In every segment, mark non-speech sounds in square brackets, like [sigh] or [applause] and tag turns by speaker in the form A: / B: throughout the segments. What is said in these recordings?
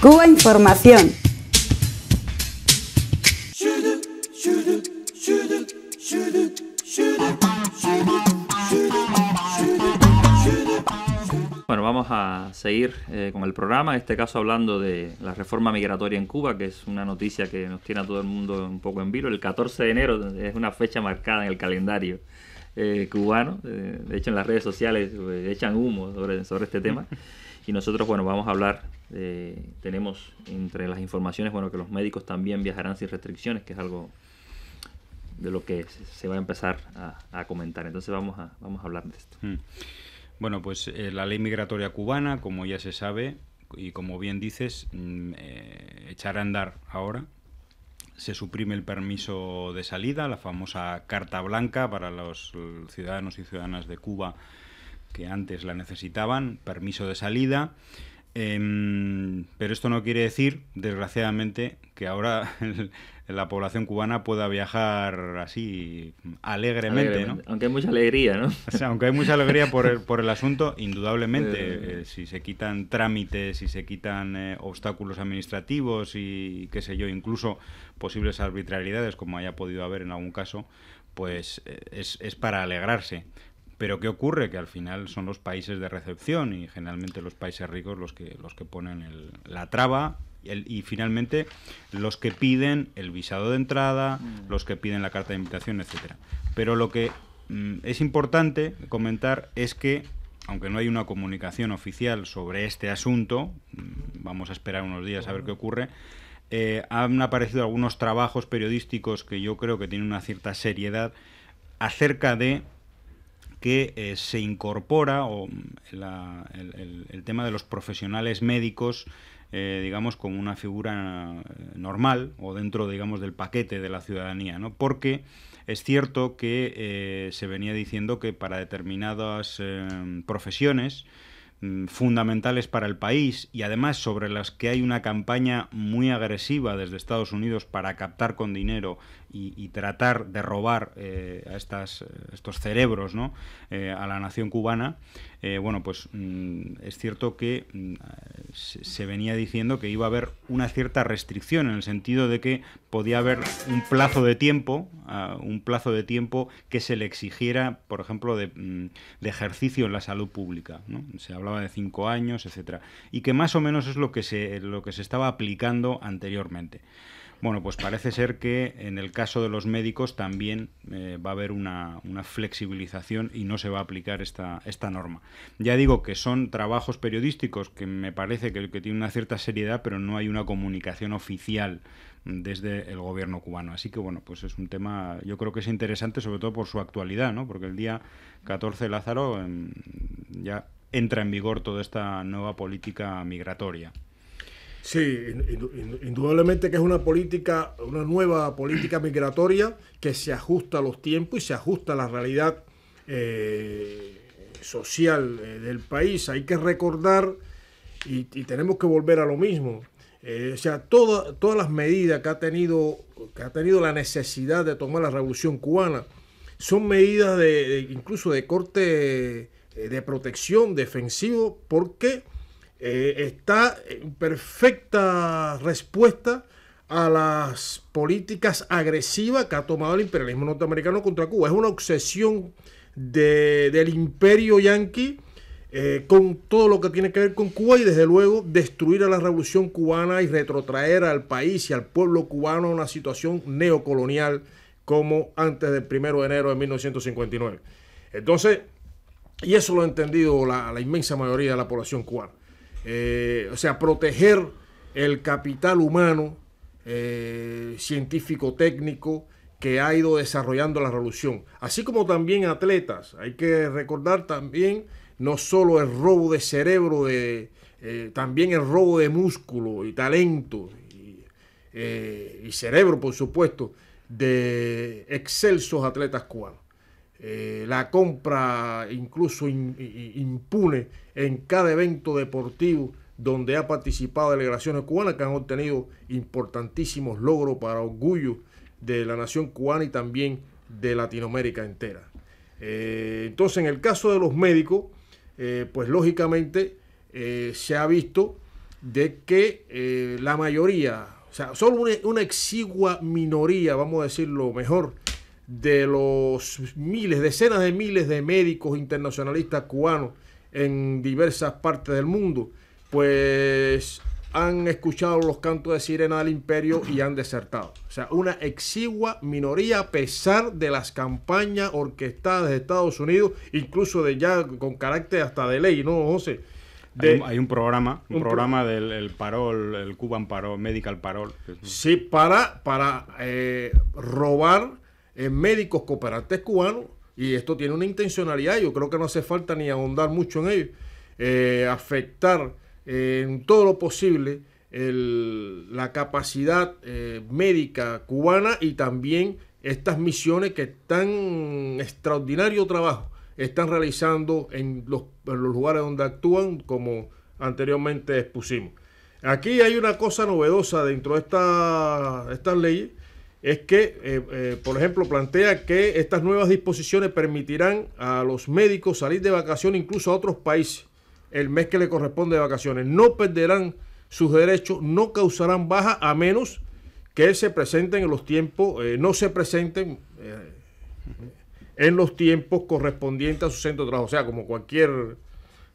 A: Cuba Información. Bueno, vamos a seguir eh, con el programa, en este caso hablando de la reforma migratoria en Cuba, que es una noticia que nos tiene a todo el mundo un poco en vilo. El 14 de enero es una fecha marcada en el calendario eh, cubano, eh, de hecho en las redes sociales echan humo sobre, sobre este tema. [laughs] Y nosotros, bueno, vamos a hablar eh, tenemos entre las informaciones, bueno, que los médicos también viajarán sin restricciones, que es algo de lo que se va a empezar a, comentar. Entonces vamos a, vamos a hablar de esto. Mm. Bueno, pues eh, la ley migratoria cubana, como ya se sabe, y como bien dices, mm, eh, echará echar a andar ahora. Se suprime el permiso de salida, la famosa carta blanca para los ciudadanos y ciudadanas de Cuba que antes la necesitaban, permiso de salida. Em, pero esto no quiere decir, desgraciadamente, que ahora [laughs] la población cubana pueda viajar así alegremente, ¿no? Aunque hay mucha alegría, ¿no? [laughs] O sea, aunque hay mucha alegría por el, asunto, [laughs] indudablemente, eh, si se quitan trámites, si se quitan eh, obstáculos administrativos y qué sé yo, incluso posibles arbitrariedades, como haya podido haber en algún caso, pues eh, es para alegrarse. Pero ¿qué ocurre? Que al final son los países de recepción y generalmente los países ricos los que, los que ponen la traba y finalmente los que piden el visado de entrada, mm. los que piden la carta de invitación, etcétera. Pero lo que mm, es importante comentar es que aunque no hay una comunicación oficial sobre este asunto, mm, vamos a esperar unos días a ver qué ocurre. Eh, han aparecido algunos trabajos periodísticos que yo creo que tienen una cierta seriedad acerca de que eh, se incorpora mm, el, tema de los profesionales médicos, eh, digamos, como una figura eh, normal o dentro, digamos, del paquete de la ciudadanía, ¿no? Porque es cierto que se venía diciendo que para determinadas em, profesiones, Mm, fundamentales para el país y además sobre las que hay una campaña muy agresiva desde Estados Unidos para captar con dinero y, tratar de robar eh, a estas, eh, estos cerebros ¿no? Eh, a la nación cubana, bueno, pues mm, es cierto que mm, se, venía diciendo que iba a haber una cierta restricción en el sentido de que podía haber un plazo de tiempo, ah, un plazo de tiempo que se le exigiera, por ejemplo, de, mm, ejercicio en la salud pública. Se hablaba de cinco años, etcétera, y que más o menos es lo que se, lo que se estaba aplicando anteriormente. Bueno, pues parece ser que en el caso de los médicos también eh, va a haber una, flexibilización y no se va a aplicar esta, esta norma. Ya digo que son trabajos periodísticos que me parece que, que tienen una cierta seriedad, pero no hay una comunicación oficial desde el gobierno cubano. Así que bueno, pues es un tema, yo creo que es interesante sobre todo por su actualidad, ¿no? Porque el día 14 de Lázaro em, ya entra en vigor toda esta nueva política migratoria.
B: Sí, indudablemente que es una política, una nueva política [clears throat] migratoria que se ajusta a los tiempos y se ajusta a la realidad eh, social eh, del país. Hay que recordar y, tenemos que volver a lo mismo. Eh, o sea, todas las medidas que ha, tenido, que ha tenido la necesidad de tomar la revolución cubana son medidas incluso de corte de protección defensivo porque eh, está en perfecta respuesta a las políticas agresivas que ha tomado el imperialismo norteamericano contra Cuba. Es una obsesión del imperio yanqui eh, con todo lo que tiene que ver con Cuba y desde luego destruir a la revolución cubana y retrotraer al país y al pueblo cubano a una situación neocolonial como antes del 1 de enero de 1959. Entonces, y eso lo ha entendido la inmensa mayoría de la población cubana. Eh, o sea, proteger el capital humano, eh, científico, técnico, que ha ido desarrollando la revolución. Así como también atletas. Hay que recordar también no solo el robo de cerebro, eh, también el robo de músculo y talento y, y cerebro, por supuesto, de excelsos atletas cubanos. Eh, la compra incluso impune en cada evento deportivo donde ha participado delegaciones cubanas que han obtenido importantísimos logros para orgullo de la nación cubana y también de Latinoamérica entera. Eh, entonces, en el caso de los médicos, eh, pues lógicamente se ha visto de que la mayoría, o sea, solo una exigua minoría, vamos a decirlo mejor, de los miles, decenas de miles de médicos internacionalistas cubanos en diversas partes del mundo, pues han escuchado los cantos de sirena del imperio y han desertado. O sea, una exigua minoría a pesar de las campañas orquestadas de Estados Unidos, incluso de ya con
A: carácter hasta de ley, ¿no, José? hay, un, programa, un, programa del Parol, el Cuban Parol, Medical Parol. Sí, para, para eh, robar
B: médicos cooperantes cubanos, y esto tiene una intencionalidad, yo creo que no hace falta ni ahondar mucho en ello, eh, afectar eh, en todo lo posible la capacidad eh, médica cubana y también estas misiones que tan extraordinario trabajo están realizando en los, lugares donde actúan, como anteriormente expusimos. Aquí hay una cosa novedosa dentro de esta, estas leyes es que, eh, eh, por ejemplo, plantea que estas nuevas disposiciones permitirán a los médicos salir de vacaciones incluso a otros países el mes que le corresponde de vacaciones. No perderán sus derechos, no causarán baja a menos que se presenten en los tiempos, eh, no se presenten en los tiempos correspondientes a su centro de trabajo. O sea, como cualquier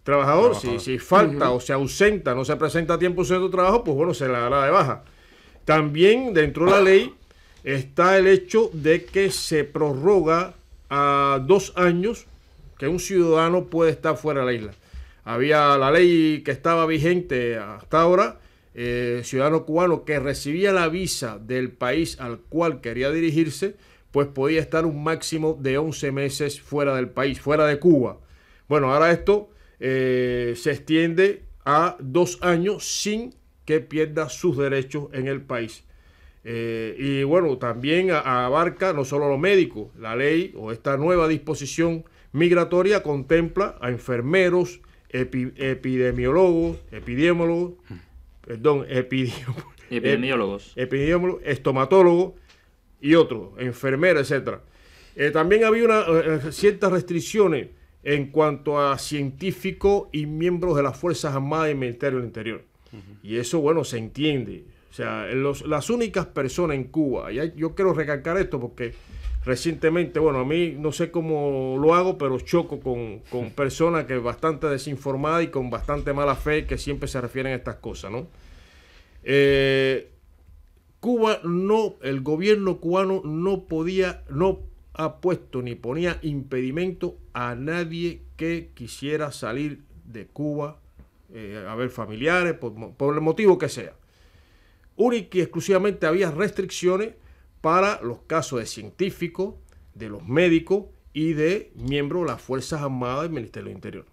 B: trabajador, Si, falta o se ausenta, no se presenta a tiempo su centro de trabajo, pues bueno, se le dará de baja. También dentro de la ley está el hecho de que se prorroga a dos años que un ciudadano puede estar fuera de la isla. Había la ley que estaba vigente hasta ahora, el eh, ciudadano cubano que recibía la visa del país al cual quería dirigirse, pues podía estar un máximo de 11 meses fuera del país, fuera de Cuba. Bueno, ahora esto eh, se extiende a dos años sin que pierda sus derechos en el país. Eh, y bueno, también abarca no solo los médicos, la ley o esta nueva disposición migratoria contempla a enfermeros, epidemiólogos, epidemiólogos, hmm. perdón, [laughs] epidemiólogos, epidemiólogos, estomatólogos y otros, enfermeros, etc. Eh, también había una, eh, ciertas restricciones en cuanto a científicos y miembros de las Fuerzas Armadas y Ministerio del Interior. Y eso, bueno, se entiende. O sea, las únicas personas en Cuba, y yo quiero recalcar esto porque recientemente, bueno, a mí no sé cómo lo hago, pero choco con, [laughs] personas que bastante desinformada y con bastante mala fe que siempre se refieren a estas cosas, ¿no? Eh, Cuba no, el gobierno cubano no podía, no ha puesto ni ponía impedimento a nadie que quisiera salir de Cuba eh, a ver familiares, por el motivo que sea única y exclusivamente había restricciones para los casos de científicos, de los médicos y de miembros de las Fuerzas Armadas del Ministerio del Interior.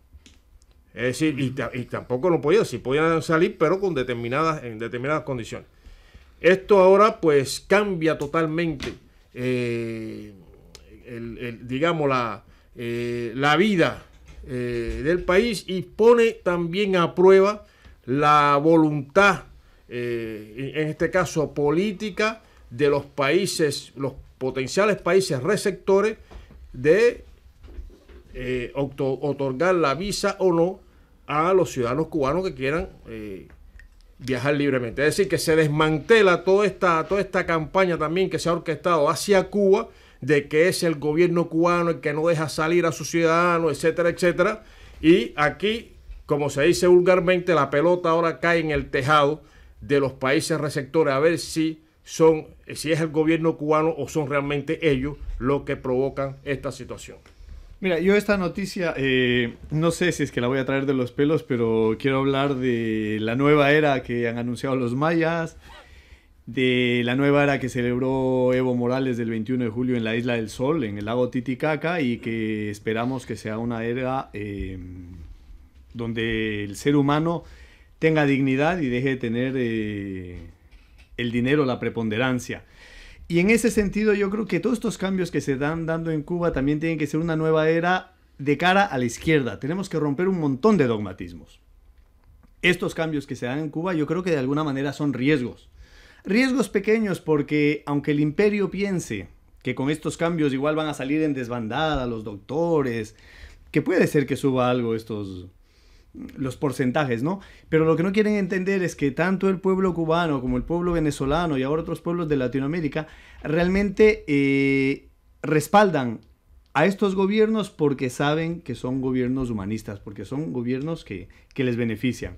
B: Es decir, y, tampoco lo podían, sí podían salir, pero con determinadas, en determinadas condiciones. Esto ahora pues cambia totalmente, eh, digamos, la, eh, la vida eh, del país y pone también a prueba la voluntad eh, en este caso política, de los países, los potenciales países receptores de eh, otorgar la visa o no a los ciudadanos cubanos que quieran eh, viajar libremente. Es decir, que se desmantela toda esta, toda esta campaña también que se ha orquestado hacia Cuba de que es el gobierno cubano el que no deja salir a sus ciudadanos, etcétera, etcétera. Y aquí, como se dice vulgarmente, la pelota ahora cae en el tejado de los países receptores, a ver si son, si es el gobierno cubano o son realmente ellos lo que provocan esta situación.
C: Mira, yo esta noticia, eh, no sé si es que la voy a traer de los pelos, pero quiero hablar de la nueva era que han anunciado los mayas, de la nueva era que celebró Evo Morales del 21 de julio en la Isla del Sol, en el lago Titicaca, y que esperamos que sea una era eh, donde el ser humano tenga dignidad y deje de tener eh, el dinero, la preponderancia. Y en ese sentido yo creo que todos estos cambios que se dan dando en Cuba también tienen que ser una nueva era de cara a la izquierda. Tenemos que romper un montón de dogmatismos. Estos cambios que se dan en Cuba yo creo que de alguna manera son riesgos. Riesgos pequeños porque aunque el imperio piense que con estos cambios igual van a salir en desbandada los doctores, que puede ser que suba algo estos, los porcentajes, ¿no? Pero lo que no quieren entender es que tanto el pueblo cubano como el pueblo venezolano y ahora otros pueblos de Latinoamérica realmente eh, respaldan a estos gobiernos porque saben que son gobiernos humanistas, porque son gobiernos que, les benefician.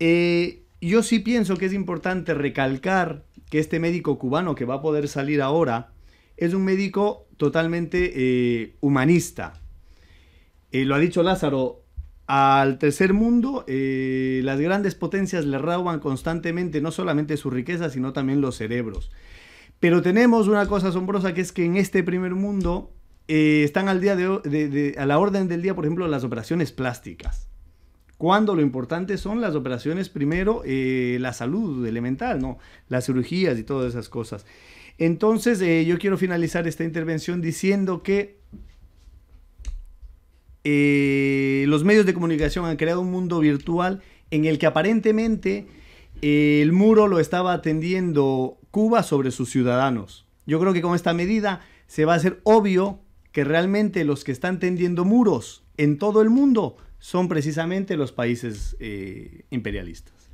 C: Eh, yo sí pienso que es importante recalcar que este médico cubano que va a poder salir ahora es un médico totalmente eh, humanista. lo ha dicho Lázaro, al tercer mundo, eh, las grandes potencias le roban constantemente no solamente su riqueza, sino también los cerebros. Pero tenemos una cosa asombrosa que es que en este primer mundo eh, están al día a la orden del día, por ejemplo, las operaciones plásticas. Cuando lo importante son las operaciones, primero, eh, la salud elemental, ¿no? Las cirugías y todas esas cosas. Entonces, yo quiero finalizar esta intervención diciendo que eh, los medios de comunicación han creado un mundo virtual en el que aparentemente eh, el muro lo estaba atendiendo Cuba sobre sus ciudadanos. Yo creo que con esta medida se va a hacer obvio que realmente los que están tendiendo muros en todo el mundo son precisamente los países eh, imperialistas.